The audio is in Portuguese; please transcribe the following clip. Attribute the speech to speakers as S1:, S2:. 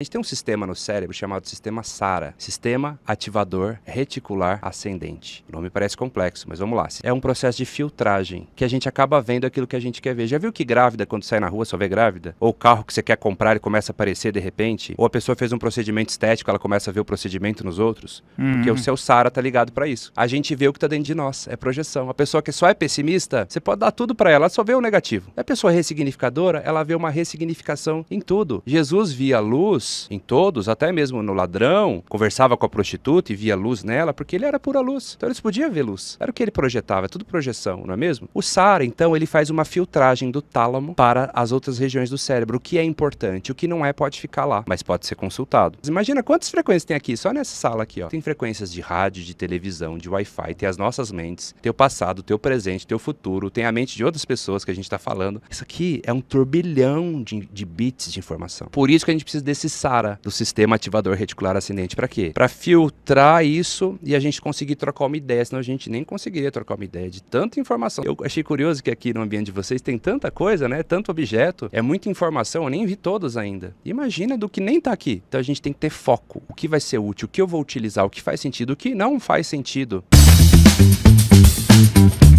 S1: A gente tem um sistema no cérebro chamado sistema SARA, Sistema Ativador Reticular Ascendente. O nome parece complexo, mas vamos lá. É um processo de filtragem que a gente acaba vendo aquilo que a gente quer ver. Já viu que grávida, quando sai na rua, só vê grávida? Ou o carro que você quer comprar e começa a aparecer de repente? Ou a pessoa fez um procedimento estético, ela começa a ver o procedimento nos outros? Uhum. Porque o seu SARA tá ligado para isso. A gente vê o que tá dentro de nós, é projeção. A pessoa que só é pessimista, você pode dar tudo para ela, ela só vê o negativo. A pessoa ressignificadora, ela vê uma ressignificação em tudo. Jesus via a luz em todos, até mesmo no ladrão, conversava com a prostituta e via luz nela, porque ele era pura luz. Então eles podiam ver luz. Era o que ele projetava, é tudo projeção, não é mesmo? O SAR, então, ele faz uma filtragem do tálamo para as outras regiões do cérebro, o que é importante, o que não é pode ficar lá, mas pode ser consultado. Mas imagina quantas frequências tem aqui, só nessa sala aqui, ó. Tem frequências de rádio, de televisão, de Wi-Fi, tem as nossas mentes, tem o passado, tem o presente, tem o futuro, tem a mente de outras pessoas que a gente está falando. Isso aqui é um turbilhão de, de bits de informação. Por isso que a gente precisa desses SARA, do Sistema Ativador Reticular Ascendente. Para quê? Para filtrar isso e a gente conseguir trocar uma ideia, senão a gente nem conseguiria trocar uma ideia de tanta informação. Eu achei curioso que aqui no ambiente de vocês tem tanta coisa, né? Tanto objeto, é muita informação, eu nem vi todos ainda. Imagina do que nem tá aqui. Então a gente tem que ter foco. O que vai ser útil, o que eu vou utilizar, o que faz sentido, o que não faz sentido. Música